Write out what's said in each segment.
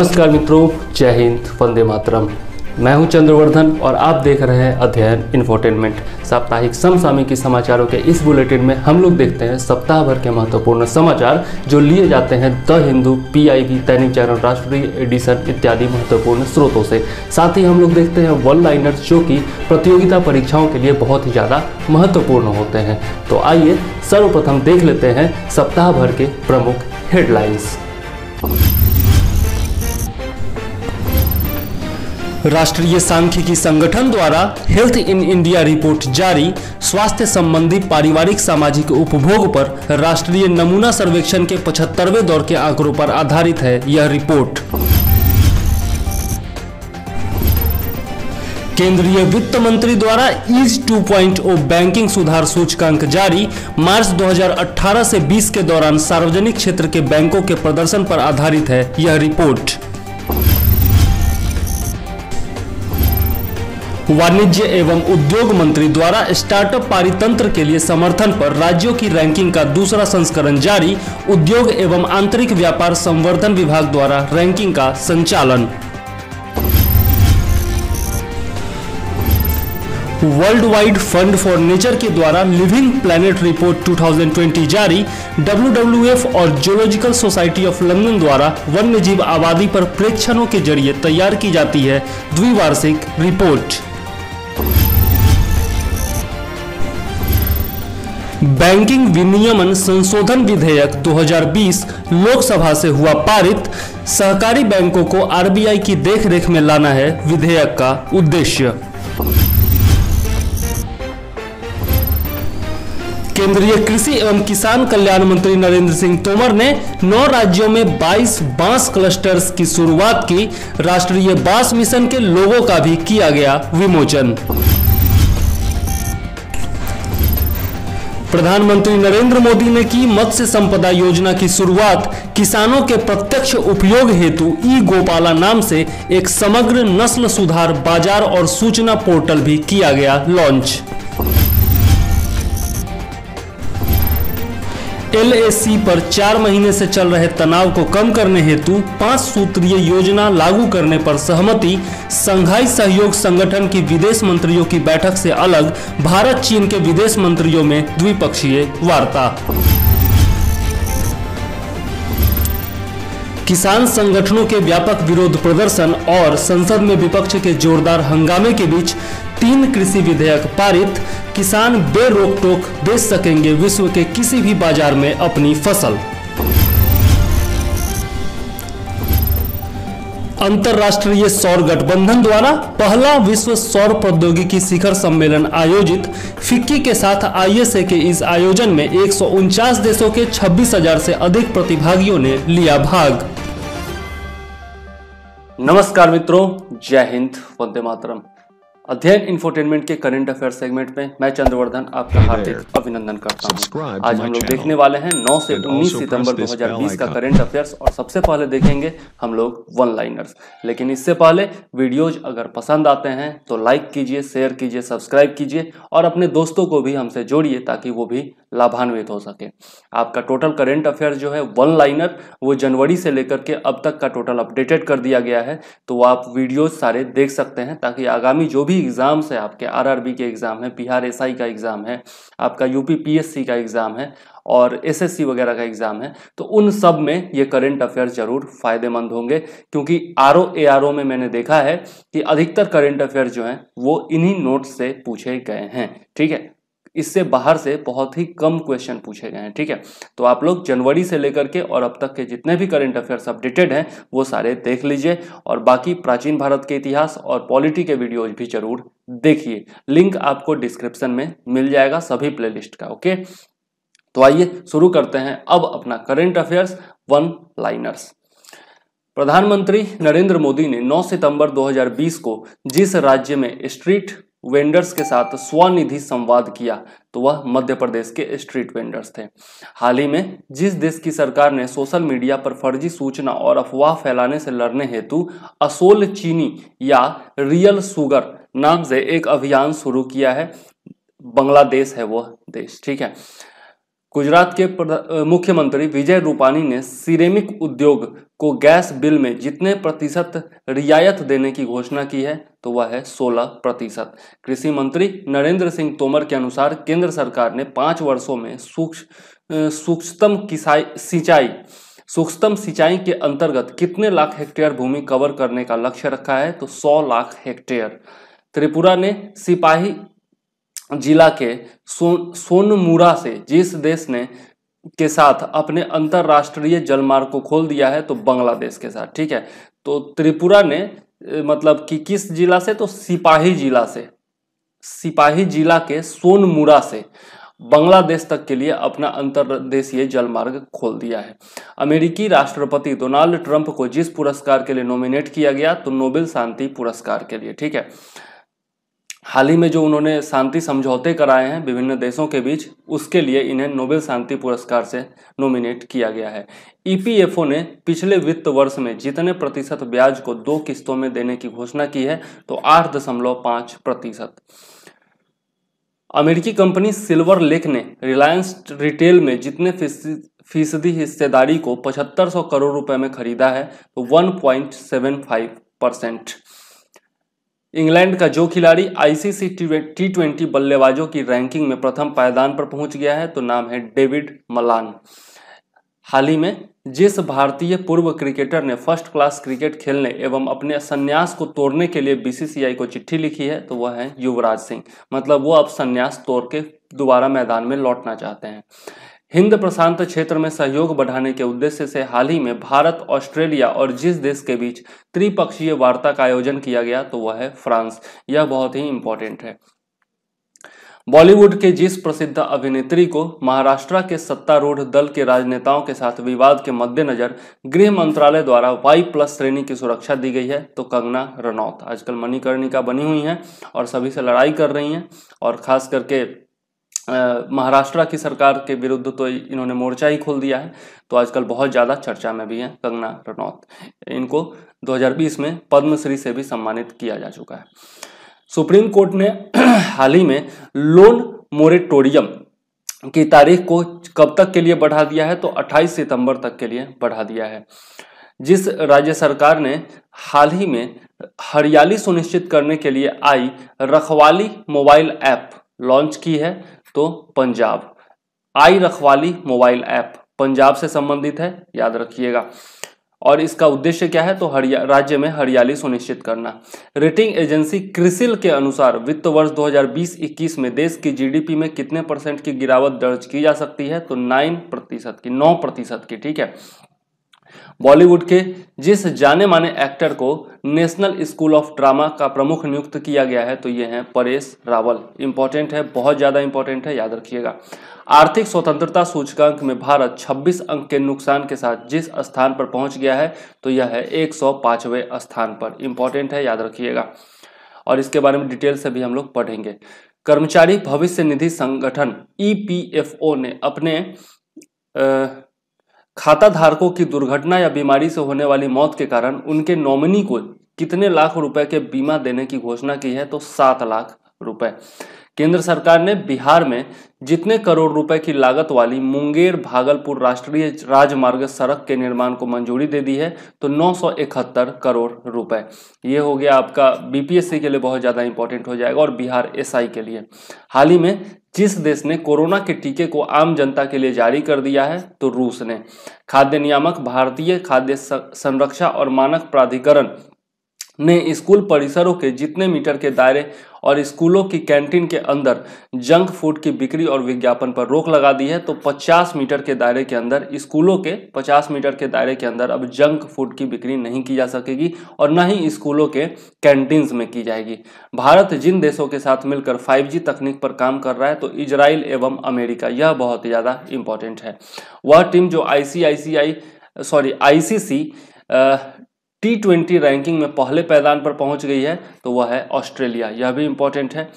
नमस्कार मित्रों जय हिंद वंदे मातरम मैं हूं चंद्रवर्धन और आप देख रहे हैं अध्ययन इन्फोटेनमेंट साप्ताहिक की समाचारों के इस बुलेटिन में हम लोग देखते हैं सप्ताह भर के महत्वपूर्ण समाचार जो लिए जाते हैं द हिंदू पीआईबी दैनिक जागरण राष्ट्रीय एडिशन इत्यादि महत्वपूर्ण स्रोतों से साथ ही हम लोग देखते हैं वन लाइनर जो कि प्रतियोगिता परीक्षाओं के लिए बहुत ही ज़्यादा महत्वपूर्ण होते हैं तो आइए सर्वप्रथम देख लेते हैं सप्ताह भर के प्रमुख हेडलाइंस राष्ट्रीय सांख्यिकी संगठन द्वारा हेल्थ इन इंडिया रिपोर्ट जारी स्वास्थ्य संबंधी पारिवारिक सामाजिक उपभोग पर राष्ट्रीय नमूना सर्वेक्षण के पचहत्तरवे दौर के आंकड़ों पर आधारित है यह रिपोर्ट केंद्रीय वित्त मंत्री द्वारा ईज 2.0 बैंकिंग सुधार सूचकांक जारी मार्च 2018 से 20 के दौरान सार्वजनिक क्षेत्र के बैंकों के प्रदर्शन पर आधारित है यह रिपोर्ट वाणिज्य एवं उद्योग मंत्री द्वारा स्टार्टअप पारितंत्र के लिए समर्थन पर राज्यों की रैंकिंग का दूसरा संस्करण जारी उद्योग एवं आंतरिक व्यापार संवर्धन विभाग द्वारा रैंकिंग का संचालन World Wide Fund for Nature के द्वारा लिविंग प्लैनेट रिपोर्ट 2020 जारी डब्ल्यू और जोलॉजिकल सोसाइटी ऑफ लंदन द्वारा वन्यजीव आबादी पर प्रेक्षणों के जरिए तैयार की जाती है द्विवार्षिक रिपोर्ट बैंकिंग विनियमन संशोधन विधेयक 2020 लोकसभा से हुआ पारित सहकारी बैंकों को आरबीआई की देखरेख में लाना है विधेयक का उद्देश्य केंद्रीय कृषि एवं किसान कल्याण मंत्री नरेंद्र सिंह तोमर ने नौ राज्यों में 22 बांस क्लस्टर्स की शुरुआत की राष्ट्रीय बांस मिशन के लोगों का भी किया गया विमोचन प्रधानमंत्री नरेंद्र मोदी ने की मत्स्य संपदा योजना की शुरुआत किसानों के प्रत्यक्ष उपयोग हेतु ई गोपाला नाम से एक समग्र नस्ल सुधार बाजार और सूचना पोर्टल भी किया गया लॉन्च एल पर चार महीने से चल रहे तनाव को कम करने हेतु पांच सूत्रीय योजना लागू करने पर सहमति संघाई सहयोग संगठन की विदेश मंत्रियों की बैठक से अलग भारत चीन के विदेश मंत्रियों में द्विपक्षीय वार्ता किसान संगठनों के व्यापक विरोध प्रदर्शन और संसद में विपक्ष के जोरदार हंगामे के बीच तीन कृषि विधेयक पारित किसान बेरोक टोक बेच सकेंगे विश्व के किसी भी बाजार में अपनी फसल अंतर्राष्ट्रीय सौर गठबंधन द्वारा पहला विश्व सौर प्रौद्योगिकी शिखर सम्मेलन आयोजित फिक्की के साथ आईएसए के इस आयोजन में एक देशों के 26,000 से अधिक प्रतिभागियों ने लिया भाग नमस्कार मित्रों जय हिंद वंदे मातरम अध्ययन इंफोटेनमेंट के करंट अफेयर सेगमेंट में मैं चंद्रवर्धन आपका हार्दिक अभिनंदन करता हूं। आज हम लोग देखने वाले हैं 9 से 19 सितंबर 2020 का करंट अफेयर्स और सबसे पहले देखेंगे हम लोग वन लाइनर्स लेकिन इससे पहले वीडियोज अगर पसंद आते हैं तो लाइक कीजिए शेयर कीजिए सब्सक्राइब कीजिए और अपने दोस्तों को भी हमसे जोड़िए ताकि वो भी लाभान्वित हो सके आपका टोटल करेंट अफेयर जो है वन लाइनर वो जनवरी से लेकर के अब तक का टोटल अपडेटेड कर दिया गया है तो आप वीडियोज सारे देख सकते हैं ताकि आगामी जो भी भी एग्ज़ाम्स है आपके आरआरबी के एग्ज़ाम है बिहार एसआई का एग्ज़ाम है आपका यूपी पीएससी का एग्ज़ाम है और एसएससी वगैरह का एग्ज़ाम है तो उन सब में ये करेंट अफेयर ज़रूर फायदेमंद होंगे क्योंकि आर ओ में मैंने देखा है कि अधिकतर करेंट अफेयर जो हैं वो इन्हीं नोट्स से पूछे गए हैं ठीक है इससे बाहर से बहुत ही कम क्वेश्चन पूछे गए हैं ठीक है तो आप लोग जनवरी से लेकर के और अब तक के जितने भी करंट अफेयर्स अपडेटेड हैं वो सारे देख लीजिए और बाकी प्राचीन भारत के इतिहास और पॉलिटी के वीडियोज भी जरूर देखिए लिंक आपको डिस्क्रिप्शन में मिल जाएगा सभी प्ले का ओके तो आइए शुरू करते हैं अब अपना करंट अफेयर्स वन लाइनर्स प्रधानमंत्री नरेंद्र मोदी ने 9 सितंबर 2020 को जिस राज्य में स्ट्रीट वेंडर्स के साथ स्वनिधि संवाद किया तो वह मध्य प्रदेश के स्ट्रीट वेंडर्स थे हाल ही में जिस देश की सरकार ने सोशल मीडिया पर फर्जी सूचना और अफवाह फैलाने से लड़ने हेतु असोल चीनी या रियल सुगर नाम से एक अभियान शुरू किया है बांग्लादेश है वह देश ठीक है गुजरात के मुख्यमंत्री विजय रूपानी ने सिरेमिक उद्योग को गैस बिल में जितने प्रतिशत रियायत देने की घोषणा की है तो वह है 16 प्रतिशत कृषि मंत्री नरेंद्र सिंह तोमर के अनुसार केंद्र सरकार ने पाँच वर्षों में सूक्ष्मतम सिंचाई सूक्ष्मतम सिंचाई के अंतर्गत कितने लाख हेक्टेयर भूमि कवर करने का लक्ष्य रखा है तो 100 लाख हेक्टेयर त्रिपुरा ने सिपाही जिला के सो, सोनमुरा से जिस देश ने के साथ अपने अंतर्राष्ट्रीय जलमार्ग को खोल दिया है तो बांग्लादेश के साथ ठीक है तो त्रिपुरा ने मतलब कि किस जिला से तो सिपाही जिला से सिपाही जिला के सोनमुरा से बांग्लादेश तक के लिए अपना अंतरदेशीय जलमार्ग खोल दिया है अमेरिकी राष्ट्रपति डोनाल्ड ट्रंप को जिस पुरस्कार के लिए नॉमिनेट किया गया तो नोबेल शांति पुरस्कार के लिए ठीक है हाल ही में जो उन्होंने शांति समझौते कराए हैं विभिन्न देशों के बीच उसके लिए इन्हें नोबेल शांति पुरस्कार से नोमिनेट किया गया है ईपीएफओ e ने पिछले वित्त वर्ष में जितने प्रतिशत ब्याज को दो किस्तों में देने की घोषणा की है तो आठ दशमलव पाँच प्रतिशत अमेरिकी कंपनी सिल्वर लेक ने रिलायंस रिटेल में जितने फीसदी हिस्सेदारी को पचहत्तर करोड़ रुपए में खरीदा है तो वन परसेंट इंग्लैंड का जो खिलाड़ी आईसीसी टी ट्वेंटी बल्लेबाजों की रैंकिंग में प्रथम पायदान पर पहुंच गया है तो नाम है डेविड मलान हाल ही में जिस भारतीय पूर्व क्रिकेटर ने फर्स्ट क्लास क्रिकेट खेलने एवं अपने संन्यास को तोड़ने के लिए बीसीसीआई को चिट्ठी लिखी है तो वह है युवराज सिंह मतलब वो अब संन्यास तोड़ के दोबारा मैदान में लौटना चाहते हैं हिंद प्रशांत क्षेत्र में सहयोग बढ़ाने के उद्देश्य से हाल ही में भारत ऑस्ट्रेलिया और जिस देश के बीच त्रिपक्षीय वार्ता का आयोजन किया गया तो वह है फ्रांस यह बहुत ही इंपॉर्टेंट है बॉलीवुड के जिस प्रसिद्ध अभिनेत्री को महाराष्ट्र के सत्तारूढ़ दल के राजनेताओं के साथ विवाद के मद्देनजर गृह मंत्रालय द्वारा वाई प्लस श्रेणी की सुरक्षा दी गई है तो कंगना रनौत आजकल मणिकर्णिका बनी हुई हैं और सभी से लड़ाई कर रही हैं और खास करके महाराष्ट्र की सरकार के विरुद्ध तो इन्होंने मोर्चा ही खोल दिया है तो आजकल बहुत ज़्यादा चर्चा में भी हैं कंगना रनौत इनको 2020 में पद्मश्री से भी सम्मानित किया जा चुका है सुप्रीम कोर्ट ने हाल ही में लोन मोरेटोरियम की तारीख को कब तक के लिए बढ़ा दिया है तो 28 सितंबर तक के लिए बढ़ा दिया है जिस राज्य सरकार ने हाल ही में हरियाली सुनिश्चित करने के लिए आई रखवाली मोबाइल ऐप लॉन्च की है तो पंजाब आई रखवाली मोबाइल ऐप पंजाब से संबंधित है याद रखिएगा और इसका उद्देश्य क्या है तो हरिया राज्य में हरियाली सुनिश्चित करना रेटिंग एजेंसी क्रिसिल के अनुसार वित्त वर्ष 2020-21 में देश की जीडीपी में कितने परसेंट की गिरावट दर्ज की जा सकती है तो 9 प्रतिशत की 9 प्रतिशत की ठीक है बॉलीवुड के जिस जाने माने एक्टर को नेशनल स्कूल ऑफ ड्रामा का प्रमुख नियुक्त किया गया है तो ये हैं परेश रावल इंपॉर्टेंट है बहुत ज़्यादा इंपॉर्टेंट है याद रखिएगा आर्थिक स्वतंत्रता सूचकांक में भारत 26 अंक के नुकसान के साथ जिस स्थान पर पहुंच गया है तो यह है एक स्थान पर इंपॉर्टेंट है याद रखिएगा और इसके बारे में डिटेल से भी हम लोग पढ़ेंगे कर्मचारी भविष्य निधि संगठन ई ने अपने आ, खाता धारकों की दुर्घटना या बीमारी से होने वाली मौत के कारण उनके नॉमिनी को कितने लाख रुपए के बीमा देने की घोषणा की है तो सात लाख रुपए केंद्र सरकार ने बिहार में जितने करोड़ रुपए की लागत वाली मुंगेर भागलपुर राष्ट्रीय राजमार्ग सड़क के निर्माण को मंजूरी दे दी है तो नौ करोड़ रुपए ये हो गया आपका बीपीएससी के लिए बहुत ज़्यादा इंपॉर्टेंट हो जाएगा और बिहार एसआई के लिए हाल ही में जिस देश ने कोरोना के टीके को आम जनता के लिए जारी कर दिया है तो रूस ने खाद्य नियामक भारतीय खाद्य संरक्षा और मानक प्राधिकरण ने स्कूल परिसरों के जितने मीटर के दायरे और स्कूलों की कैंटीन के अंदर जंक फूड की बिक्री और विज्ञापन पर रोक लगा दी है तो 50 मीटर के दायरे के अंदर स्कूलों के 50 मीटर के दायरे के अंदर अब जंक फूड की बिक्री नहीं की जा सकेगी और न ही स्कूलों के कैंटीन्स में की जाएगी भारत जिन देशों के साथ मिलकर 5G तकनीक पर काम कर रहा है तो इजराइल एवं अमेरिका यह बहुत ज़्यादा इंपॉर्टेंट है वह टीम जो I sorry I T twenty ranking में पहले पैदान पर पहुंच गई है तो वह है ऑस्ट्रेलिया यह भी इंपॉर्टेंट है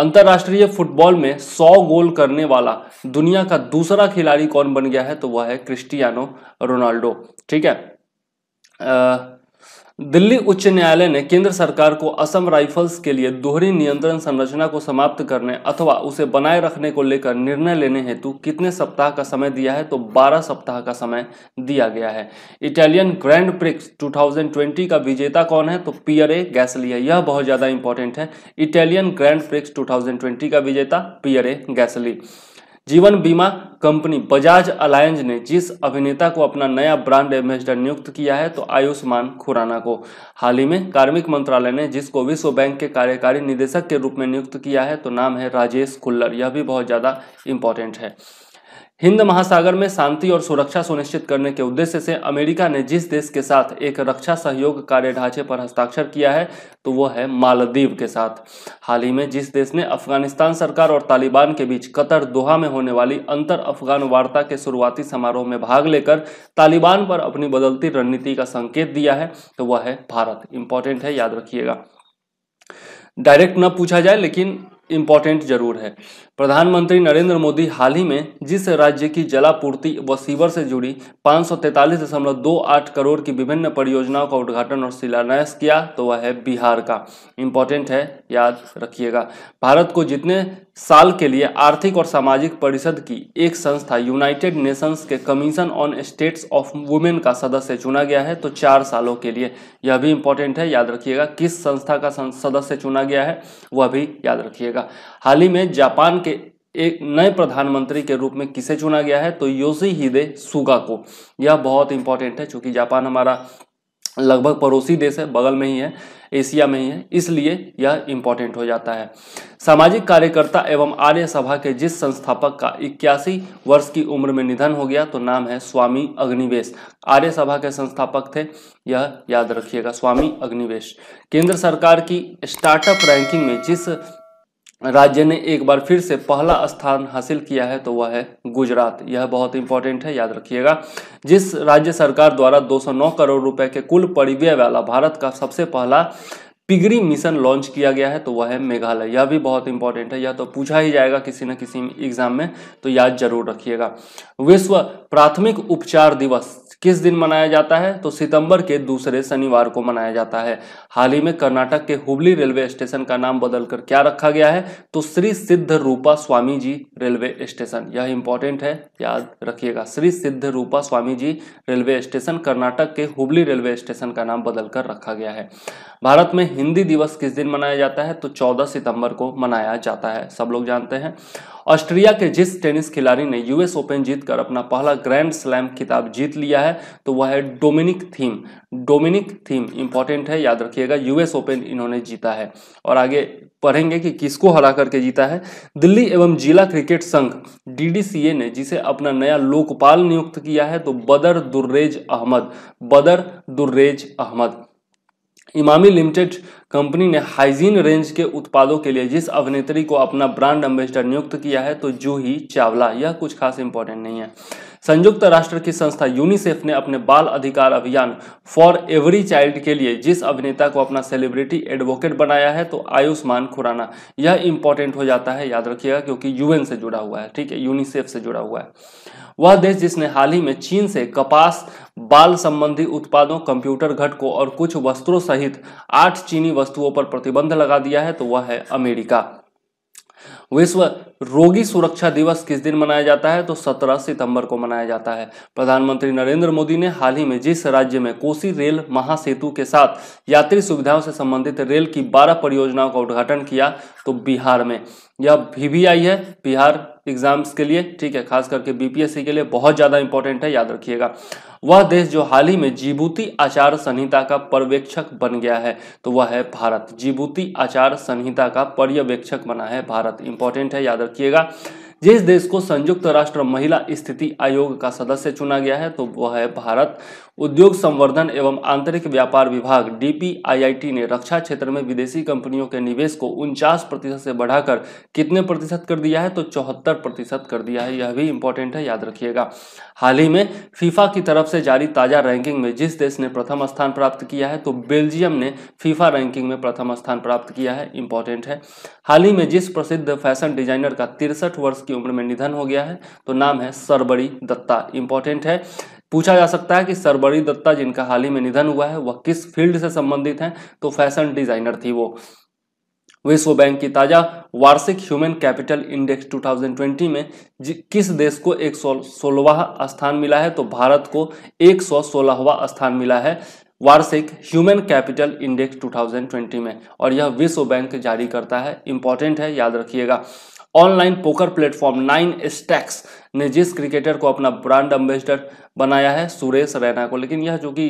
अंतर्राष्ट्रीय फुटबॉल में 100 गोल करने वाला दुनिया का दूसरा खिलाड़ी कौन बन गया है तो वह है क्रिस्टियानो रोनाल्डो ठीक है आ, दिल्ली उच्च न्यायालय ने केंद्र सरकार को असम राइफल्स के लिए दोहरी नियंत्रण संरचना को समाप्त करने अथवा उसे बनाए रखने को लेकर निर्णय लेने हेतु कितने सप्ताह का समय दिया है तो 12 सप्ताह का समय दिया गया है इटालियन ग्रैंड प्रिक्स 2020 का विजेता कौन है तो पियरे गैसलिया यह बहुत ज़्यादा इंपॉर्टेंट है इटालियन ग्रैंड प्रिक्स टू का विजेता पियरे गैसली जीवन बीमा कंपनी बजाज अलायंज ने जिस अभिनेता को अपना नया ब्रांड एम्बेसडर नियुक्त किया है तो आयुष्मान खुराना को हाल ही में कार्मिक मंत्रालय ने जिसको विश्व बैंक के कार्यकारी निदेशक के रूप में नियुक्त किया है तो नाम है राजेश खुल्लर यह भी बहुत ज़्यादा इंपॉर्टेंट है हिंद महासागर में शांति और सुरक्षा सुनिश्चित करने के उद्देश्य से अमेरिका ने जिस देश के साथ एक रक्षा सहयोग कार्य ढांचे पर हस्ताक्षर किया है तो वह है मालदीव के साथ हाल ही में जिस देश ने अफगानिस्तान सरकार और तालिबान के बीच कतर दोहा में होने वाली अंतर अफगान वार्ता के शुरुआती समारोह में भाग लेकर तालिबान पर अपनी बदलती रणनीति का संकेत दिया है तो वह है भारत इंपॉर्टेंट है याद रखिएगा डायरेक्ट न पूछा जाए लेकिन इम्पोर्टेंट जरूर है प्रधानमंत्री नरेंद्र मोदी हाल ही में जिस राज्य की जलापूर्ति व सीवर से जुड़ी पाँच करोड़ की विभिन्न परियोजनाओं का उद्घाटन और शिलान्यास किया तो वह है बिहार का इम्पोर्टेंट है याद रखिएगा भारत को जितने साल के लिए आर्थिक और सामाजिक परिषद की एक संस्था यूनाइटेड नेशंस के Commission on Status of Women का सदस्य चुना गया है तो चार सालों के लिए यह भी इंपॉर्टेंट है याद रखिएगा किस संस्था का सदस्य चुना गया है वह भी याद रखिएगा हाल ही में जापान के एक नए प्रधानमंत्री के रूप में किसे चुना गया है तो योशी हिदे सुगा को यह बहुत इंपॉर्टेंट है क्योंकि जापान हमारा लगभग पड़ोसी देश है बगल में ही है एशिया में ही है इसलिए यह इम्पोर्टेंट हो जाता है सामाजिक कार्यकर्ता एवं आर्य सभा के जिस संस्थापक का इक्यासी वर्ष की उम्र में निधन हो गया तो नाम है स्वामी अग्निवेश आर्य सभा के संस्थापक थे यह याद रखिएगा स्वामी अग्निवेश केंद्र सरकार की स्टार्टअप रैंकिंग में जिस राज्य ने एक बार फिर से पहला स्थान हासिल किया है तो वह है गुजरात यह बहुत इंपॉर्टेंट है याद रखिएगा जिस राज्य सरकार द्वारा 209 करोड़ रुपए के कुल परिव्यय वाला भारत का सबसे पहला पिगरी मिशन लॉन्च किया गया है तो वह है मेघालय यह भी बहुत इंपॉर्टेंट है यह तो पूछा ही जाएगा किसी न किसी एग्जाम में तो याद जरूर रखिएगा विश्व प्राथमिक उपचार दिवस किस दिन मनाया जाता है तो सितंबर के दूसरे शनिवार को मनाया जाता है हाल ही में कर्नाटक के हुबली रेलवे स्टेशन का नाम बदलकर क्या रखा गया है तो Shri Siddharoodha Swami ji railway station यह इंपॉर्टेंट है याद रखिएगा Shri Siddharoodha Swami ji railway station Karnataka के हुबली रेलवे स्टेशन का नाम बदलकर रखा गया है भारत में हिंदी दिवस किस दिन मनाया जाता है तो 14 सितंबर को मनाया जाता है सब लोग जानते हैं ऑस्ट्रिया के जिस टेनिस खिलाड़ी ने यूएस ओपन जीतकर अपना पहला ग्रैंड स्लैम खिताब जीत लिया है तो वह है Dominic Thiem Dominic Thiem important है याद रखिएगा यूएस ओपन इन्होंने जीता है और आगे पढ़ेंगे कि किसको हरा करके जीता है दिल्ली एवं जिला क्रिकेट संघ डीडीसीए ने जिसे अपना नया लोकपाल नियुक्त किया है तो बदर दुर्रेज अहमद बदर दुर्रेज अहमद इमामी लिमिटेड कंपनी ने हाइजीन रेंज के उत्पादों के लिए जिस अभिनेत्री को अपना ब्रांड एम्बेसडर नियुक्त किया है तो जूही चावला यह कुछ खास इंपॉर्टेंट नहीं है संयुक्त राष्ट्र की संस्था यूनिसेफ ने अपने बाल अधिकार अभियान फॉर एवरी चाइल्ड के लिए जिस अभिनेता को अपना सेलिब्रिटी एडवोकेट बनाया है तो आयुष्मान खुराना यह इंपॉर्टेंट हो जाता है याद रखिएगा क्योंकि यूएन से जुड़ा हुआ है ठीक है यूनिसेफ से जुड़ा हुआ है वह देश जिसने हाल ही में चीन से कपास बाल संबंधी उत्पादों कंप्यूटर घटकों और कुछ वस्त्रों सहित आठ चीनी वस्तुओं पर प्रतिबंध लगा दिया है तो वह है अमेरिका विश्व रोगी सुरक्षा दिवस किस दिन मनाया जाता है तो 17 सितंबर को मनाया जाता है प्रधानमंत्री नरेंद्र मोदी ने हाल ही में जिस राज्य में कोसी रेल महासेतु के साथ यात्री सुविधाओं से संबंधित रेल की 12 परियोजनाओं का उद्घाटन किया तो बिहार में यह आई है बिहार एग्जाम्स के लिए ठीक है खास करके बीपीएससी के लिए बहुत ज़्यादा इंपॉर्टेंट है याद रखिएगा वह देश जो हाल ही में जीबूती आचार संहिता का पर्यवेक्षक बन गया है तो वह है भारत जीबूती आचार संहिता का पर्यवेक्षक बना है भारत इंपॉर्टेंट है याद रखिएगा जिस देश को संयुक्त राष्ट्र महिला स्थिति आयोग का सदस्य चुना गया है तो वह है भारत उद्योग संवर्धन एवं आंतरिक व्यापार विभाग डी ने रक्षा क्षेत्र में विदेशी कंपनियों के निवेश को उनचास प्रतिशत से बढ़ाकर कितने प्रतिशत कर दिया है तो चौहत्तर प्रतिशत कर दिया है यह भी इंपॉर्टेंट है याद रखिएगा हाल ही में फीफा की तरफ से जारी ताजा रैंकिंग में जिस देश ने प्रथम स्थान प्राप्त किया है तो बेल्जियम ने फीफा रैंकिंग में प्रथम स्थान प्राप्त किया है इम्पोर्टेंट है हाल ही में जिस प्रसिद्ध फैशन डिजाइनर का तिरसठ वर्ष की उम्र में निधन हो गया है तो नाम है सरबरी दत्ता इंपॉर्टेंट है पूछा जा सकता है कि सरबरी दत्ता जिनका हाल ही में निधन हुआ है वह किस फील्ड से संबंधित हैं तो फैशन डिजाइनर थी वो विश्व बैंक की ताजा वार्षिक ह्यूमन कैपिटल इंडेक्स 2020 में किस देश को एक सोलहवा स्थान मिला है तो भारत को एक सौ सोलहवा स्थान मिला है वार्षिक ह्यूमन कैपिटल इंडेक्स 2020 में और यह विश्व बैंक जारी करता है इंपॉर्टेंट है याद रखिएगा online poker platform nine stacks ने जिस क्रिकेटर को अपना ब्रांड एम्बेसडर बनाया है सुरेश रैना को लेकिन यह जो कि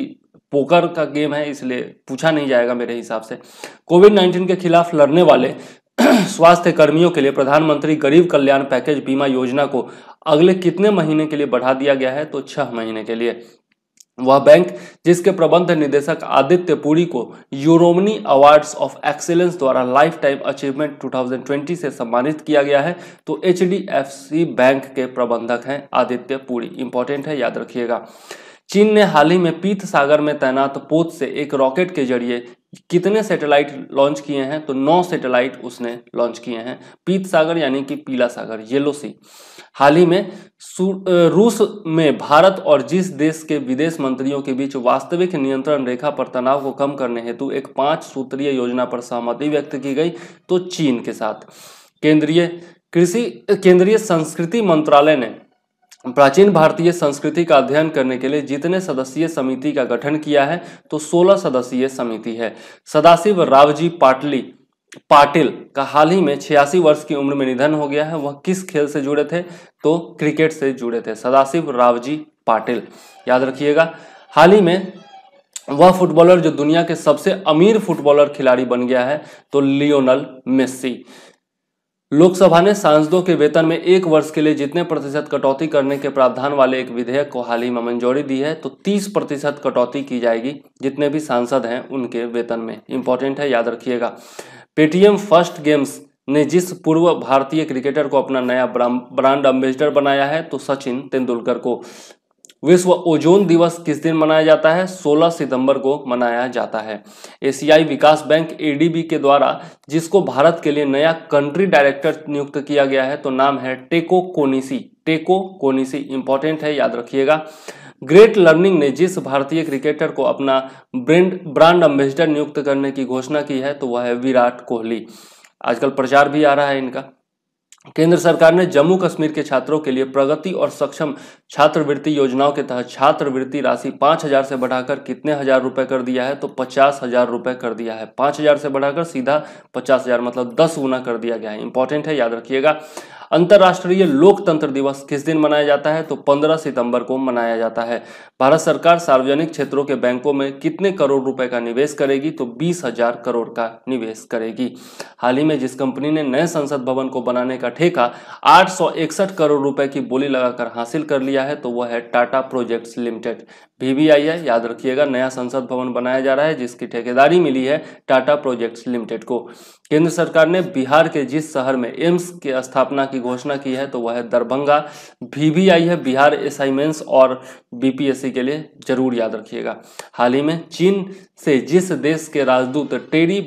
पोकर का गेम है इसलिए पूछा नहीं जाएगा मेरे हिसाब से कोविड नाइन्टीन के खिलाफ लड़ने वाले स्वास्थ्य कर्मियों के लिए प्रधानमंत्री गरीब कल्याण पैकेज बीमा योजना को अगले कितने महीने के लिए बढ़ा दिया गया है तो छह महीने के लिए वह बैंक जिसके प्रबंध निदेशक आदित्य पुरी को यूरोमनी अवार्ड्स ऑफ एक्सेलेंस द्वारा लाइफ टाइम अचीवमेंट 2020 से सम्मानित किया गया है तो एच बैंक के प्रबंधक हैं आदित्य पुरी इंपॉर्टेंट है याद रखिएगा चीन ने हाल ही में पीत सागर में तैनात पोत से एक रॉकेट के जरिए कितने सैटेलाइट लॉन्च किए हैं तो नौ सैटेलाइट उसने लॉन्च किए हैं पीत सागर यानी कि पीला सागर येलो सी हाल ही में रूस में भारत और जिस देश के विदेश मंत्रियों के बीच वास्तविक नियंत्रण रेखा पर तनाव को कम करने हेतु एक पांच सूत्रीय योजना पर सहमति व्यक्त की गई तो चीन के साथ केंद्रीय कृषि केंद्रीय संस्कृति मंत्रालय ने प्राचीन भारतीय संस्कृति का अध्ययन करने के लिए जितने सदस्यीय समिति का गठन किया है तो 16 सदस्यीय समिति है सदाशिव रावजी पाटली पाटिल का हाल ही में छियासी वर्ष की उम्र में निधन हो गया है वह किस खेल से जुड़े थे तो क्रिकेट से जुड़े थे सदाशिव रावजी पाटिल याद रखिएगा हाल ही में वह फुटबॉलर जो दुनिया के सबसे अमीर फुटबॉलर खिलाड़ी बन गया है तो लियोनल मेस्सी लोकसभा ने सांसदों के वेतन में एक वर्ष के लिए जितने प्रतिशत कटौती करने के प्रावधान वाले एक विधेयक को हाल ही में मंजूरी दी है तो 30 प्रतिशत कटौती की जाएगी जितने भी सांसद हैं उनके वेतन में इंपॉर्टेंट है याद रखिएगा पेटीएम फर्स्ट गेम्स ने जिस पूर्व भारतीय क्रिकेटर को अपना नया ब्रांड एम्बेसडर बनाया है तो सचिन तेंदुलकर को विश्व ओजोन दिवस किस दिन मनाया जाता है 16 सितंबर को मनाया जाता है एशियाई विकास बैंक एडीबी के द्वारा जिसको भारत के लिए नया कंट्री डायरेक्टर नियुक्त किया गया है तो नाम है टेको कोनिसी टेको कोनिसी इंपॉर्टेंट है याद रखिएगा ग्रेट लर्निंग ने जिस भारतीय क्रिकेटर को अपना ब्रेंड ब्रांड एम्बेसडर नियुक्त करने की घोषणा की है तो वह है विराट कोहली आजकल प्रचार भी आ रहा है इनका केंद्र सरकार ने जम्मू कश्मीर के छात्रों के लिए प्रगति और सक्षम छात्रवृत्ति योजनाओं के तहत छात्रवृत्ति राशि पाँच हजार से बढ़ाकर कितने हजार रुपए कर दिया है तो पचास हजार रुपये कर दिया है पाँच हजार से बढ़ाकर सीधा पचास हजार मतलब दस गुना कर दिया गया है इंपॉर्टेंट है याद रखिएगा अंतर्राष्ट्रीय लोकतंत्र दिवस किस दिन मनाया जाता है तो 15 सितंबर को मनाया जाता है भारत सरकार सार्वजनिक क्षेत्रों के बैंकों में कितने करोड़ रुपए का निवेश करेगी तो बीस हजार करोड़ का निवेश करेगी हाल ही में जिस कंपनी ने नए संसद भवन को बनाने का ठेका आठ करोड़ रुपए की बोली लगाकर हासिल कर लिया किया है तो वह है टाटा प्रोजेक्ट्स लिमिटेड भीबीआईएल याद रखिएगा नया संसद भवन बनाया जा रहा है जिसकी ठेकेदारी मिली है टाटा प्रोजेक्ट्स लिमिटेड को केंद्र सरकार ने बिहार के जिस शहर में एम्स की स्थापना की घोषणा की है तो वह है दरभंगा भीबीआई है बिहार असाइनमेंट्स और बीपीएससी के लिए जरूर याद रखिएगा हाल ही में चीन से जिस देश के राजदूत टेरी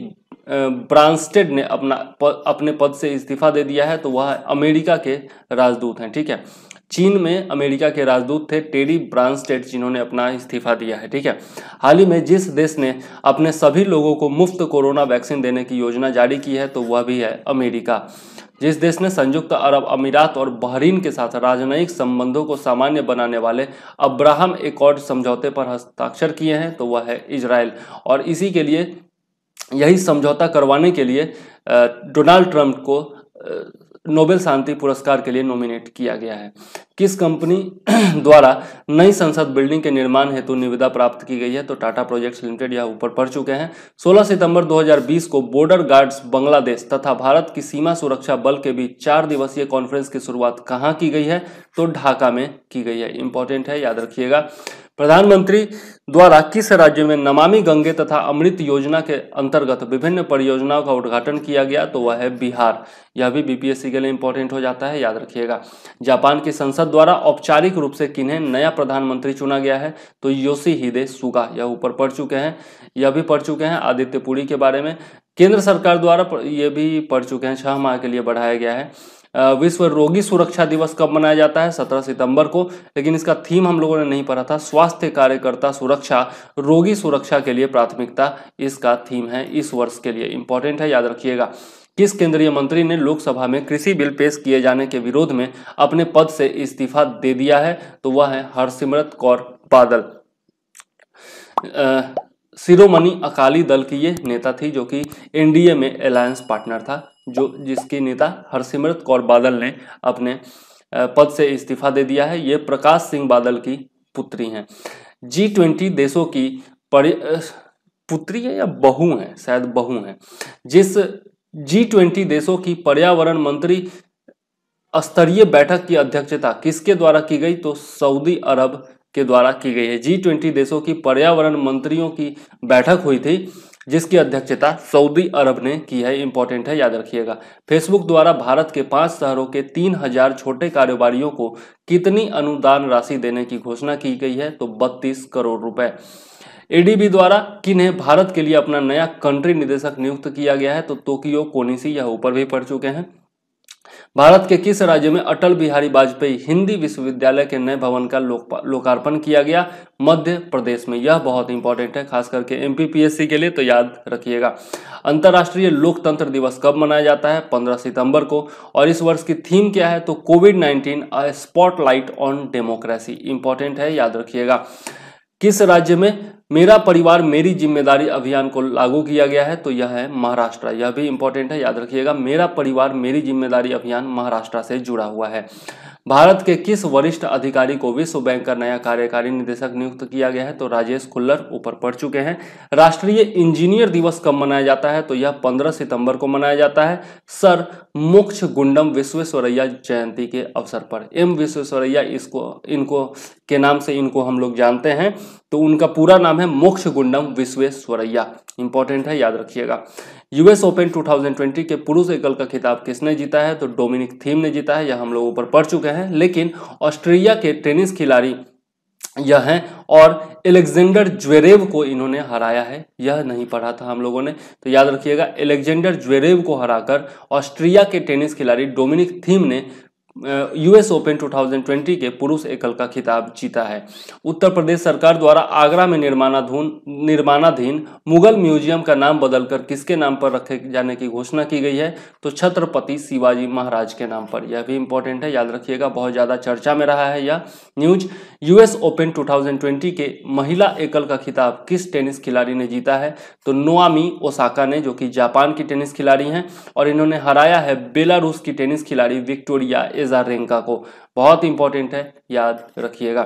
ब्रांस्टेड ने अपना प, अपने पद से इस्तीफा दे दिया है तो वह अमेरिका के राजदूत हैं ठीक है चीन में अमेरिका के राजदूत थे टेरी ब्रांस्टेड जिन्होंने अपना इस्तीफा दिया है ठीक है हाल ही में जिस देश ने अपने सभी लोगों को मुफ्त कोरोना वैक्सीन देने की योजना जारी की है तो वह भी है अमेरिका जिस देश ने संयुक्त अरब अमीरात और बहरीन के साथ राजनयिक संबंधों को सामान्य बनाने वाले अब्राहम एकॉर्ड समझौते पर हस्ताक्षर किए हैं तो वह है इसराइल और इसी के लिए यही समझौता करवाने के लिए डोनाल्ड ट्रंप को नोबेल शांति पुरस्कार के लिए नॉमिनेट किया गया है किस कंपनी द्वारा नई संसद बिल्डिंग के निर्माण हेतु निविदा प्राप्त की गई है तो टाटा प्रोजेक्ट्स लिमिटेड यह ऊपर पढ़ चुके हैं 16 सितंबर 2020 को बॉर्डर गार्ड्स बांग्लादेश तथा भारत की सीमा सुरक्षा बल के बीच चार दिवसीय कॉन्फ्रेंस की शुरुआत कहाँ की गई है तो ढाका में की गई है इंपॉर्टेंट है याद रखिएगा प्रधानमंत्री द्वारा किस राज्य में नमामि गंगे तथा अमृत योजना के अंतर्गत विभिन्न परियोजनाओं का उद्घाटन किया गया तो वह है बिहार यह भी बीपीएससी के लिए इंपॉर्टेंट हो जाता है याद रखिएगा जापान की संसद द्वारा औपचारिक रूप से किन्हें नया प्रधानमंत्री चुना गया है तो योशी हिदे सुगा यह ऊपर पढ़ चुके हैं यह भी पढ़ चुके हैं आदित्य पुरी के बारे में केंद्र सरकार द्वारा ये भी पढ़ चुके हैं छह माह के लिए बढ़ाया गया है विश्व रोगी सुरक्षा दिवस कब मनाया जाता है 17 सितंबर को लेकिन इसका थीम हम लोगों ने नहीं पढ़ा था स्वास्थ्य कार्यकर्ता सुरक्षा रोगी सुरक्षा के लिए प्राथमिकता इसका थीम है इस वर्ष के लिए इंपॉर्टेंट है याद रखिएगा किस केंद्रीय मंत्री ने लोकसभा में कृषि बिल पेश किए जाने के विरोध में अपने पद से इस्तीफा दे दिया है तो वह है हरसिमरत कौर बादल शिरोमणि अकाली दल की ये नेता थी जो कि एनडीए में अलायंस पार्टनर था जो जिसकी नेता हरसिमरत कौर बादल ने अपने पद से इस्तीफा दे दिया है ये प्रकाश सिंह बादल की पुत्री हैं जी ट्वेंटी देशों की परि पुत्री है या बहू हैं शायद बहू हैं जिस जी ट्वेंटी देशों की पर्यावरण मंत्री स्तरीय बैठक की अध्यक्षता किसके द्वारा की गई तो सऊदी अरब के द्वारा की गई है जी ट्वेंटी देशों की पर्यावरण मंत्रियों की बैठक हुई थी जिसकी अध्यक्षता सऊदी अरब ने की है इंपॉर्टेंट है याद रखिएगा फेसबुक द्वारा भारत के पांच शहरों के तीन हजार छोटे कारोबारियों को कितनी अनुदान राशि देने की घोषणा की गई है तो बत्तीस करोड़ रुपए एडीबी द्वारा किन्हें भारत के लिए अपना नया कंट्री निदेशक नियुक्त किया गया है तो टोकियो कोनीसी यह ऊपर भी पड़ चुके हैं भारत के किस राज्य में अटल बिहारी वाजपेयी हिंदी विश्वविद्यालय के नए भवन का लोकार्पण किया गया मध्य प्रदेश में यह बहुत इंपॉर्टेंट है खास करके एमपीपीएससी के लिए तो याद रखिएगा अंतर्राष्ट्रीय लोकतंत्र दिवस कब मनाया जाता है 15 सितंबर को और इस वर्ष की थीम क्या है तो COVID nineteen a spotlight on democracy important है याद रखिएगा किस राज्य में मेरा परिवार मेरी जिम्मेदारी अभियान को लागू किया गया है तो यह है महाराष्ट्र यह भी इंपॉर्टेंट है याद रखिएगा मेरा परिवार मेरी जिम्मेदारी अभियान महाराष्ट्र से जुड़ा हुआ है भारत के किस वरिष्ठ अधिकारी को विश्व बैंक का नया कार्यकारी निदेशक नियुक्त किया गया है तो राजेश खुल्लर ऊपर पढ़ चुके हैं राष्ट्रीय इंजीनियर दिवस कब मनाया जाता है तो यह 15 सितंबर को मनाया जाता है सर मोक्ष गुंडम विश्वेश्वरैया जयंती के अवसर पर एम विश्वेश्वरैया इसको इनको के नाम से इनको हम लोग जानते हैं तो उनका पूरा नाम है मोक्ष गुंडम विश्वेश्वरैया इंपॉर्टेंट है याद रखिएगा यूएस ओपन 2020 के पुरुष एकल का खिताब किसने जीता है तो डोमिनिक थीम ने जीता है यह हम लोग ऊपर पढ़ चुके हैं लेकिन ऑस्ट्रेलिया के टेनिस खिलाड़ी यह है और एलेक्जेंडर ज्वेरेव को इन्होंने हराया है यह नहीं पढ़ा था हम लोगों ने तो याद रखिएगा एलेक्जेंडर ज्वेरेव को हराकर ऑस्ट्रिया के टेनिस खिलाड़ी डोमिनिक थीम ने यूएस ओपन 2020 के पुरुष एकल का खिताब जीता है उत्तर प्रदेश सरकार द्वारा आगरा में निर्माणाधून निर्माणाधीन मुगल म्यूजियम का नाम बदलकर किसके नाम पर रखे जाने की घोषणा की गई है तो छत्रपति शिवाजी महाराज के नाम पर यह भी इंपॉर्टेंट है याद रखिएगा बहुत ज़्यादा चर्चा में रहा है यह न्यूज यूएस ओपन टू के महिला एकल का खिताब किस टेनिस खिलाड़ी ने जीता है तो नोआमी ओसाका ने जो कि जापान की टेनिस खिलाड़ी हैं और इन्होंने हराया है बेलारूस की टेनिस खिलाड़ी विक्टोरिया इंतजार रेंका को बहुत इंपॉर्टेंट है याद रखिएगा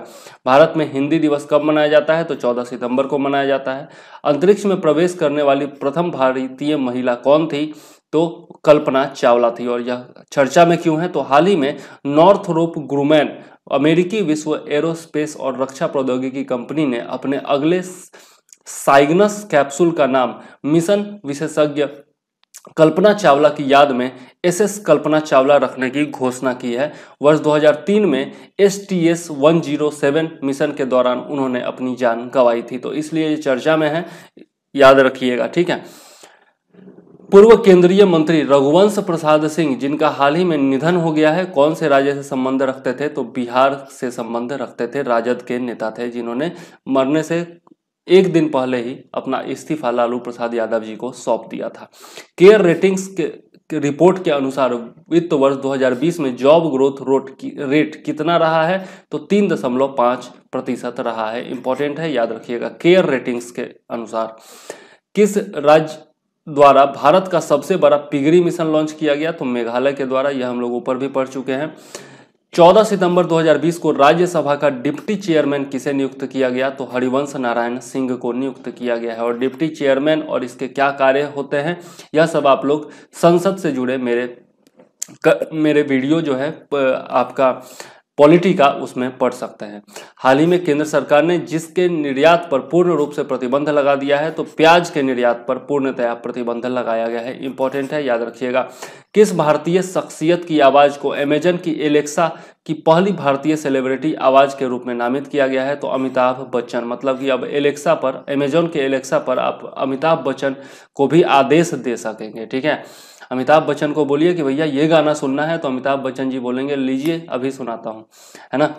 भारत में हिंदी दिवस कब मनाया जाता है तो 14 सितंबर को मनाया जाता है अंतरिक्ष में प्रवेश करने वाली प्रथम भारतीय महिला कौन थी तो कल्पना चावला थी और यह चर्चा में क्यों है तो हाल ही में नॉर्थरोप ग्रुमैन अमेरिकी विश्व एरोस्पेस और रक्षा प्रौद्योगिकी कंपनी ने अपने अगले साइग्नस कैप्सूल का नाम मिशन विशेषज्ञ कल्पना चावला की याद में एसएस कल्पना चावला रखने की घोषणा की है वर्ष 2003 में S T S one mission के दौरान उन्होंने अपनी जान गंवाई थी तो इसलिए ये चर्चा में है याद रखिएगा ठीक है पूर्व केंद्रीय मंत्री रघुवंश प्रसाद सिंह जिनका हाल ही में निधन हो गया है कौन से राज्य से संबंध रखते थे तो बिहार से संबंध रखते थे राजद के नेता थे जिन्होंने मरने से एक दिन पहले ही अपना इस्तीफा लालू प्रसाद यादव जी को सौंप दिया था केयर रेटिंग्स के रिपोर्ट के अनुसार वित्त वर्ष 2020 में जॉब ग्रोथ रोट की रेट कितना रहा है तो तीन दशमलव पाँच प्रतिशत रहा है इंपॉर्टेंट है याद रखिएगा केयर रेटिंग्स के अनुसार किस राज्य द्वारा भारत का सबसे बड़ा पिगरी मिशन लॉन्च किया गया तो मेघालय के द्वारा यह हम लोग ऊपर भी पढ़ चुके हैं 14 सितंबर 2020 को राज्यसभा का डिप्टी चेयरमैन किसे नियुक्त किया गया तो हरिवंश नारायण सिंह को नियुक्त किया गया है और डिप्टी चेयरमैन और इसके क्या कार्य होते हैं यह सब आप लोग संसद से जुड़े मेरे क, मेरे वीडियो जो है आपका पॉलिटी का उसमें पड़ सकते हैं हाल ही में केंद्र सरकार ने जिसके निर्यात पर पूर्ण रूप से प्रतिबंध लगा दिया है तो प्याज के निर्यात पर पूर्णतया प्रतिबंध लगाया गया है इंपॉर्टेंट है याद रखिएगा किस भारतीय शख्सियत की आवाज़ को अमेजन की एलेक्सा की पहली भारतीय सेलिब्रिटी आवाज़ के रूप में नामित किया गया है तो अमिताभ बच्चन मतलब कि अब एलेक्सा पर अमेजोन के एलेक्सा पर आप अमिताभ बच्चन को भी आदेश दे सकेंगे ठीक है अमिताभ बच्चन को बोलिए कि भैया ये गाना सुनना है तो अमिताभ बच्चन जी बोलेंगे लीजिए अभी सुनाता हूँ है ना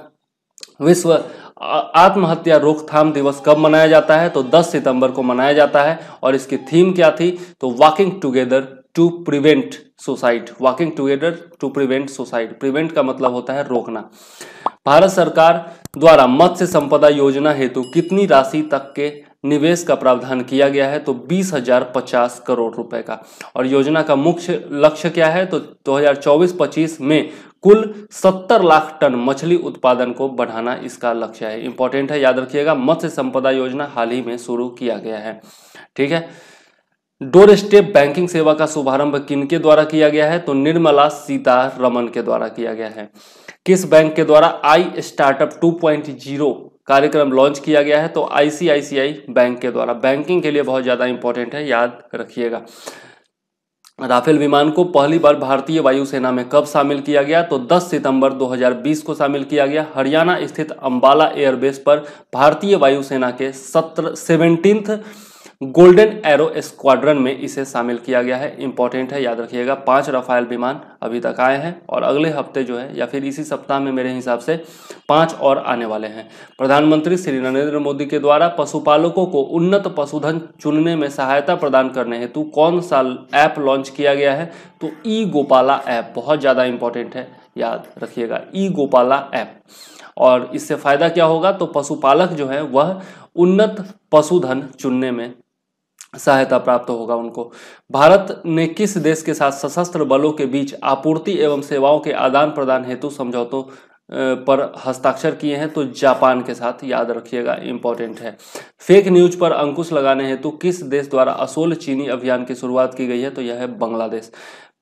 विश्व आत्महत्या रोकथाम दिवस कब मनाया जाता है तो 10 सितंबर को मनाया जाता है और इसकी थीम क्या थी तो walking together to prevent suicide walking together to prevent suicide prevent का मतलब होता है रोकना भारत सरकार द्वारा मत्स्य संपदा योजना हेतु कितनी राशि तक के निवेश का प्रावधान किया गया है तो बीस हजार पचास करोड़ रुपए का और योजना का मुख्य लक्ष्य क्या है तो 2024-25 में कुल 70 लाख टन मछली उत्पादन को बढ़ाना इसका लक्ष्य है इंपॉर्टेंट है याद रखिएगा मत्स्य संपदा योजना हाल ही में शुरू किया गया है ठीक है डोर स्टेप बैंकिंग सेवा का शुभारंभ किनके द्वारा किया गया है तो निर्मला सीतारमन के द्वारा किया गया है किस बैंक के द्वारा आई स्टार्टअप 2.0 कार्यक्रम लॉन्च किया गया है तो आईसीआईसीआई बैंक के द्वारा बैंकिंग के लिए बहुत ज़्यादा इंपॉर्टेंट है याद रखिएगा राफेल विमान को पहली बार भारतीय वायुसेना में कब शामिल किया गया तो 10 सितंबर 2020 को शामिल किया गया हरियाणा स्थित अंबाला एयरबेस पर भारतीय वायुसेना के सत्र सेवेंटींथ गोल्डन एरो स्क्वाड्रन में इसे शामिल किया गया है इंपॉर्टेंट है याद रखिएगा पांच राफेल विमान अभी तक आए हैं और अगले हफ्ते जो है या फिर इसी सप्ताह में मेरे हिसाब से पांच और आने वाले हैं प्रधानमंत्री श्री नरेंद्र मोदी के द्वारा पशुपालकों को उन्नत पशुधन चुनने में सहायता प्रदान करने हेतु कौन सा ऐप लॉन्च किया गया है तो ई गोपाला ऐप बहुत ज़्यादा इंपॉर्टेंट है याद रखिएगा ई गोपाला ऐप और इससे फ़ायदा क्या होगा तो पशुपालक जो है वह उन्नत पशुधन चुनने में सहायता प्राप्त होगा उनको भारत ने किस देश के साथ सशस्त्र बलों के बीच आपूर्ति एवं सेवाओं के आदान प्रदान हेतु समझौतों पर हस्ताक्षर किए हैं तो जापान के साथ याद रखिएगा इंपॉर्टेंट है फेक न्यूज पर अंकुश लगाने हेतु किस देश द्वारा असोल चीनी अभियान की शुरुआत की गई है तो यह है बांग्लादेश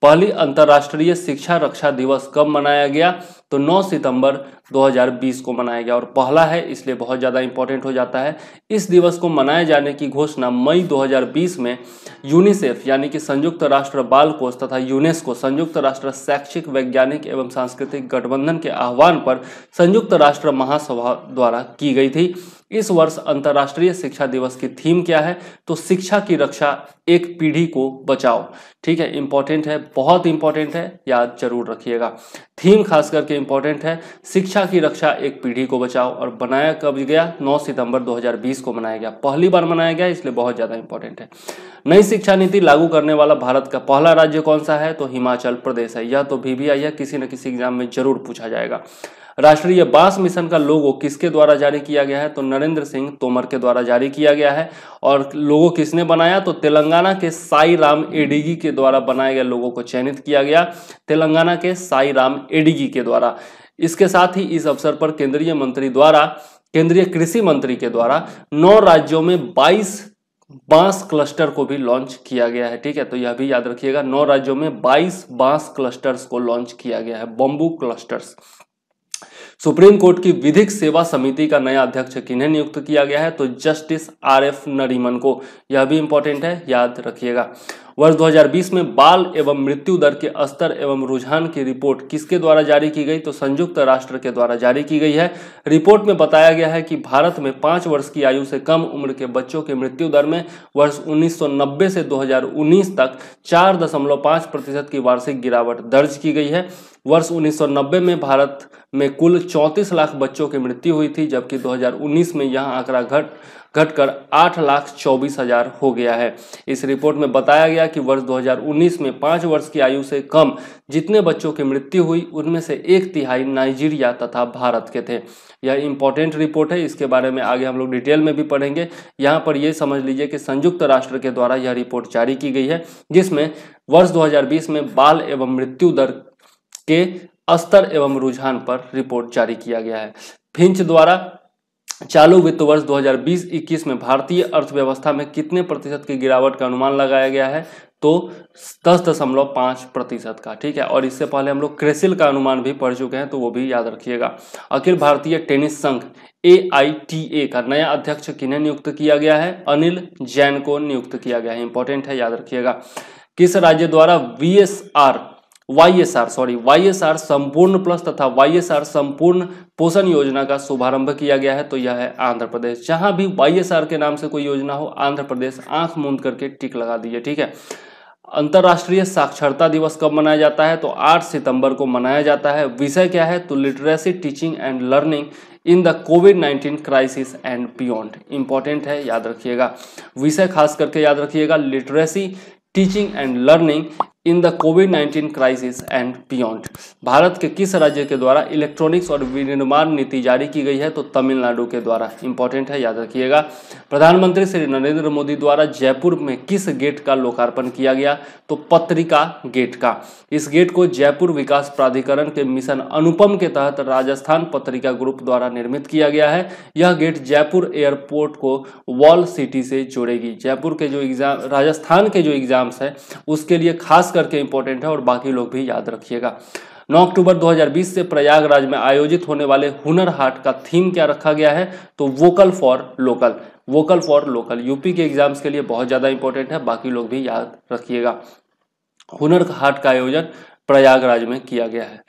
पहली अंतर्राष्ट्रीय शिक्षा रक्षा दिवस कब मनाया गया तो 9 सितंबर 2020 को मनाया गया और पहला है इसलिए बहुत ज़्यादा इंपॉर्टेंट हो जाता है इस दिवस को मनाए जाने की घोषणा मई 2020 में यूनिसेफ यानी कि संयुक्त राष्ट्र बाल कोष तथा यूनेस्को संयुक्त राष्ट्र शैक्षिक वैज्ञानिक एवं सांस्कृतिक गठबंधन के आह्वान पर संयुक्त राष्ट्र महासभा द्वारा की गई थी इस वर्ष अंतर्राष्ट्रीय शिक्षा दिवस की थीम क्या है तो शिक्षा की रक्षा एक पीढ़ी को बचाओ ठीक है इंपॉर्टेंट है बहुत इंपॉर्टेंट है याद जरूर रखिएगा थीम खास करके इंपॉर्टेंट है शिक्षा की रक्षा एक पीढ़ी को बचाओ और बनाया कब गया 9 सितंबर 2020 को मनाया गया पहली बार मनाया गया इसलिए बहुत ज़्यादा इंपॉर्टेंट है नई शिक्षा नीति लागू करने वाला भारत का पहला राज्य कौन सा है तो हिमाचल प्रदेश है यह तो भी, भी किसी न किसी एग्जाम में जरूर पूछा जाएगा राष्ट्रीय बांस मिशन का लोगो किसके द्वारा जारी किया गया है तो नरेंद्र सिंह तोमर के द्वारा जारी किया गया है और लोगो किसने बनाया तो तेलंगाना के साई राम एडिगी के द्वारा बनाए गए लोगों को चयनित किया गया तेलंगाना के साई राम एडिगी के द्वारा इसके साथ ही इस अवसर पर केंद्रीय मंत्री द्वारा केंद्रीय कृषि मंत्री के द्वारा नौ राज्यों में बाईस बांस क्लस्टर को भी लॉन्च किया गया है ठीक है तो यह भी याद रखिएगा नौ राज्यों में 22 बांस क्लस्टर्स को लॉन्च किया गया है बॉम्बू क्लस्टर्स सुप्रीम कोर्ट की विधिक सेवा समिति का नया अध्यक्ष किन्हें नियुक्त किया गया है तो जस्टिस आर एफ नरीमन को यह भी इंपॉर्टेंट है याद रखिएगा वर्ष 2020 में बाल एवं मृत्यु दर के स्तर एवं रुझान की रिपोर्ट किसके द्वारा जारी की गई तो संयुक्त राष्ट्र के द्वारा जारी की गई है रिपोर्ट में बताया गया है कि भारत में पाँच वर्ष की आयु से कम उम्र के बच्चों की मृत्यु दर में वर्ष 1990 से 2019 तक 4.5 प्रतिशत की वार्षिक गिरावट दर्ज की गई है वर्ष 1990 में भारत में कुल चौंतीस लाख बच्चों की मृत्यु हुई थी जबकि 2019 में यह आंकड़ा घट घटकर आठ लाख चौबीस हजार हो गया है इस रिपोर्ट में बताया गया कि वर्ष 2019 में पांच वर्ष की आयु से कम जितने बच्चों की मृत्यु हुई उनमें से एक तिहाई नाइजीरिया तथा भारत के थे यह इंपॉर्टेंट रिपोर्ट है इसके बारे में आगे हम लोग डिटेल में भी पढ़ेंगे यहाँ पर यह समझ लीजिए कि संयुक्त राष्ट्र के द्वारा यह रिपोर्ट जारी की गई है जिसमें वर्ष 2020 में बाल एवं मृत्यु दर के स्तर एवं रुझान पर रिपोर्ट जारी किया गया है फिंच द्वारा चालू वित्त वर्ष 2020-21 में भारतीय अर्थव्यवस्था में कितने प्रतिशत की गिरावट का अनुमान लगाया गया है तो दस दशमलव पाँच प्रतिशत का ठीक है और इससे पहले हम लोग क्रेसिल का अनुमान भी पढ़ चुके हैं तो वो भी याद रखिएगा अखिल भारतीय टेनिस संघ ए आई टी ए का नया अध्यक्ष किन्हें नियुक्त किया गया है अनिल जैन को नियुक्त किया गया है इंपॉर्टेंट है याद रखिएगा किस राज्य द्वारा V S R Y S R sorry Y S R संपूर्ण प्लस तथा वाई एस आर संपूर्ण पोषण योजना का शुभारंभ किया गया है तो यह है आंध्र प्रदेश जहां भी वाई एस आर के नाम से कोई योजना हो आंध्र प्रदेश आंख मूंद करके टिक लगा दीजिए ठीक है अंतर्राष्ट्रीय साक्षरता दिवस कब मनाया जाता है तो 8 सितंबर को मनाया जाता है विषय क्या है तो literacy teaching and learning in the COVID 19 crisis and beyond important है याद रखिएगा विषय खास करके याद रखिएगा literacy teaching and learning in the COVID 19 crisis and beyond Bharat के किस राज्य के द्वारा इलेक्ट्रॉनिक्स और विनिर्माण नीति जारी की गई है तो तमिलनाडु के द्वारा इंपॉर्टेंट है याद रखिएगा प्रधानमंत्री श्री नरेंद्र मोदी द्वारा जयपुर में किस गेट का लोकार्पण किया गया तो पत्रिका गेट का इस गेट को जयपुर विकास प्राधिकरण के मिशन अनुपम के तहत राजस्थान पत्रिका ग्रुप द्वारा निर्मित किया गया है यह गेट जयपुर एयरपोर्ट को वॉल सिटी से जोड़ेगी जयपुर के जो एग्जाम राजस्थान के जो एग्जाम्स है उसके लिए खासकर करके इम्पोर्टेंट है और बाकी लोग भी याद रखिएगा 9 अक्टूबर 2020 से प्रयागराज में आयोजित होने वाले हुनर हाट का थीम क्या रखा गया है तो vocal for local vocal for local UP के एग्जाम्स के लिए बहुत ज़्यादा इंपॉर्टेंट है बाकी लोग भी याद रखिएगा हुनर हाट का आयोजन प्रयागराज में किया गया है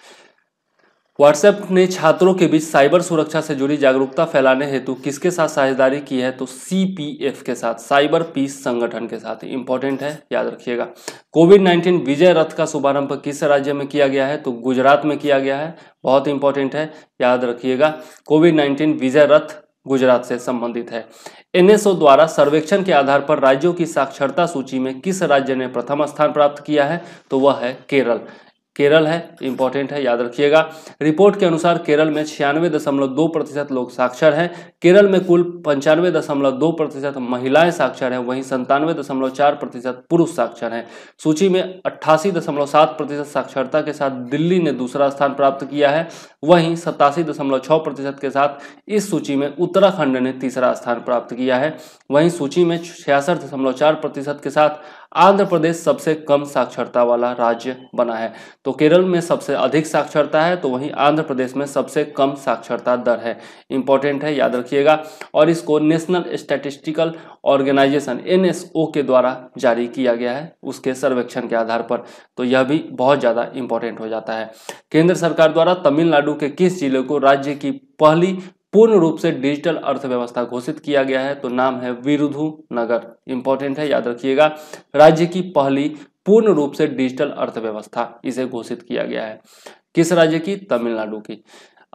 व्हाट्सएप ने छात्रों के बीच साइबर सुरक्षा से जुड़ी जागरूकता फैलाने हेतु किसके साथ साझेदारी की है तो सीपीएफ के साथ साइबर पीस संगठन के साथ इंपॉर्टेंट है याद रखिएगा कोविड 19 विजय रथ का शुभारंभ किस राज्य में किया गया है तो गुजरात में किया गया है बहुत इंपॉर्टेंट है याद रखिएगा कोविड नाइन्टीन विजय रथ गुजरात से संबंधित है एनएसओ द्वारा सर्वेक्षण के आधार पर राज्यों की साक्षरता सूची में किस राज्य ने प्रथम स्थान प्राप्त किया है तो वह है केरल केरल है इंपॉर्टेंट है याद रखिएगा रिपोर्ट के अनुसार केरल में छियानवे दशमलव दो प्रतिशत लोग साक्षर हैं केरल में कुल पंचानवे दशमलव दो प्रतिशत महिलाएं साक्षर हैं वहीं संतानवे दशमलव चार प्रतिशत पुरुष साक्षर हैं सूची में अट्ठासी दशमलव सात प्रतिशत साक्षरता के साथ दिल्ली ने दूसरा स्थान प्राप्त किया है वहीं सतासी दशमलव छः प्रतिशत के साथ इस सूची में उत्तराखंड ने तीसरा स्थान प्राप्त किया है वहीं सूची में छियासठ दशमलव चार प्रतिशत के साथ आंध्र प्रदेश सबसे कम साक्षरता वाला राज्य बना है तो केरल में सबसे अधिक साक्षरता है तो वहीं आंध्र प्रदेश में सबसे कम साक्षरता दर है इंपॉर्टेंट है याद रखिएगा और इसको नेशनल स्टैटिस्टिकल ऑर्गेनाइजेशन एन के द्वारा जारी किया गया है उसके सर्वेक्षण के आधार पर तो यह भी बहुत ज़्यादा इंपॉर्टेंट हो जाता है केंद्र सरकार द्वारा तमिलनाडु के किस जिले को राज्य की पहली पूर्ण रूप से डिजिटल अर्थव्यवस्था घोषित किया गया है तो नाम है विरुधु नगर इंपॉर्टेंट है याद रखिएगा राज्य की पहली पूर्ण रूप से डिजिटल अर्थव्यवस्था इसे घोषित किया गया है किस राज्य की तमिलनाडु की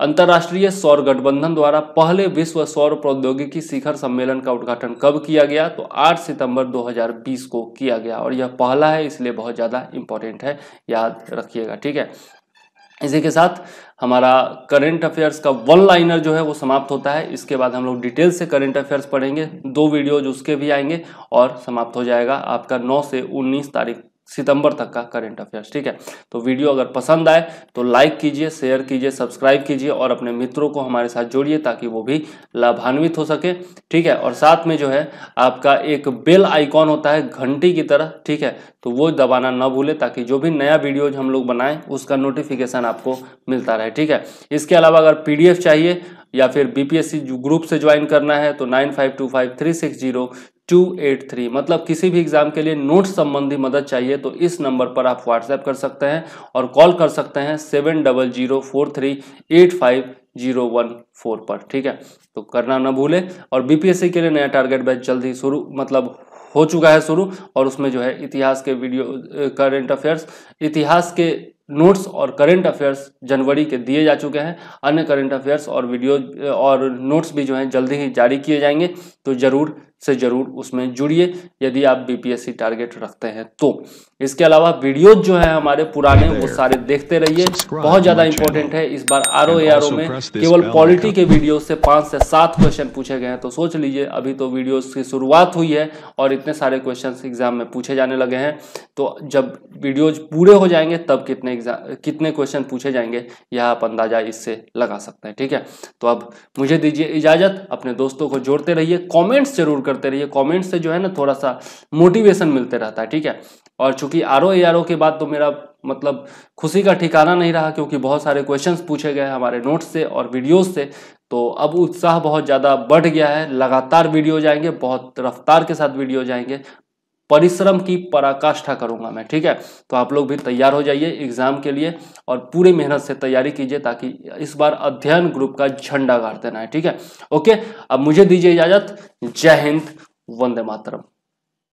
अंतर्राष्ट्रीय सौर गठबंधन द्वारा पहले विश्व सौर प्रौद्योगिकी शिखर सम्मेलन का उद्घाटन कब किया गया तो 8 सितंबर 2020 को किया गया और यह पहला है इसलिए बहुत ज़्यादा इंपॉर्टेंट है याद रखिएगा ठीक है इसी के साथ हमारा करंट अफेयर्स का वन लाइनर जो है वो समाप्त होता है इसके बाद हम लोग डिटेल से करंट अफेयर्स पढ़ेंगे दो वीडियोज उसके भी आएंगे और समाप्त हो जाएगा आपका 9 से 19 तारीख सितंबर तक का करंट अफेयर्स ठीक है तो वीडियो अगर पसंद आए तो लाइक कीजिए शेयर कीजिए सब्सक्राइब कीजिए और अपने मित्रों को हमारे साथ जोड़िए ताकि वो भी लाभान्वित हो सके ठीक है और साथ में जो है आपका एक बेल आइकॉन होता है घंटी की तरह ठीक है तो वो दबाना ना भूले ताकि जो भी नया वीडियोज हम लोग बनाएं उसका नोटिफिकेशन आपको मिलता रहे ठीक है इसके अलावा अगर पी चाहिए या फिर बीपीएससी ग्रुप से ज्वाइन करना है तो nine five two five three six zero two eight three मतलब किसी भी एग्ज़ाम के लिए नोट्स संबंधी मदद चाहिए तो इस नंबर पर आप व्हाट्सएप कर सकते हैं और कॉल कर सकते हैं seven double zero four three eight five zero one four पर ठीक है तो करना ना भूले और बीपीएससी के लिए नया टारगेट बैच जल्द ही शुरू मतलब हो चुका है शुरू और उसमें जो है इतिहास के वीडियो करंट अफेयर्स इतिहास के नोट्स और करंट अफेयर्स जनवरी के दिए जा चुके हैं अन्य करंट अफेयर्स और वीडियो और नोट्स भी जो हैं जल्दी ही जारी किए जाएंगे तो ज़रूर से ज़रूर उसमें जुड़िए यदि आप बीपीएससी टारगेट रखते हैं तो इसके अलावा वीडियोज जो है हमारे पुराने वो सारे देखते रहिए बहुत ज़्यादा इंपॉर्टेंट है इस बार आर ओ आर ओ में केवल पॉलिटी के वीडियो से पाँच से सात क्वेश्चन पूछे गए हैं तो सोच लीजिए अभी तो वीडियोज की शुरुआत हुई है और इतने सारे क्वेश्चन एग्जाम में पूछे जाने लगे हैं तो जब वीडियोज पूरे हो जाएंगे तब कितने एग्जाम कितने क्वेश्चन पूछे जाएंगे यह आप अंदाजा इससे लगा सकते हैं ठीक है तो अब मुझे दीजिए इजाज़त अपने दोस्तों को जोड़ते रहिए कॉमेंट्स जरूर करते रहिए कॉमेंट्स से जो है ना थोड़ा सा मोटिवेशन मिलते रहता है ठीक है और चूंकि आर ओ आर ओ के बाद तो मेरा मतलब खुशी का ठिकाना नहीं रहा क्योंकि बहुत सारे क्वेश्चंस पूछे गए हमारे नोट्स से और वीडियोस से तो अब उत्साह बहुत ज़्यादा बढ़ गया है लगातार वीडियो जाएंगे बहुत रफ्तार के साथ वीडियो जाएंगे परिश्रम की पराकाष्ठा करूंगा मैं ठीक है तो आप लोग भी तैयार हो जाइए एग्जाम के लिए और पूरी मेहनत से तैयारी कीजिए ताकि इस बार अध्ययन ग्रुप का झंडा गाड़ देना है ठीक है ओके अब मुझे दीजिए इजाजत जय हिंद वंदे मातरम